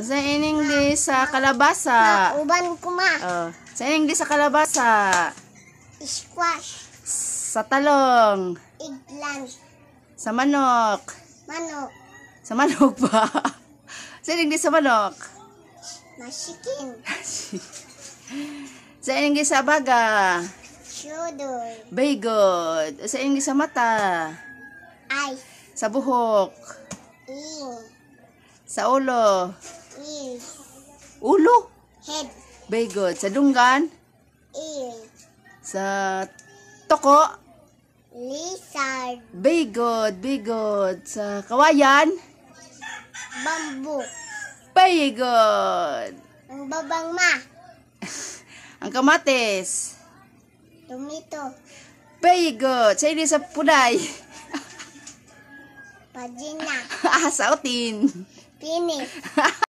Sa English sa kalabasa. Uban kuma. Oh. Sa English sa kalabasa. Squash. Sa talong. Eggplant. Sa manok. Manok. Sa manok ba? sa English sa manok. Masikin. sa English sa baga. Shoulder. Bagod. Sa English sa mata. Eye. Sa buhok. Ear. Sa ulo. Ears. Ulo? Head. Very good. Sa dunggan? Ears. Sa toko? Lizard. Very good. Very good. Sa kawayan? Bamboo. Very good. Ang babang ma. Ang kamatis. Tomato. Very good. Sa ini sa puday. Pagina. ah, sautin. Pinis.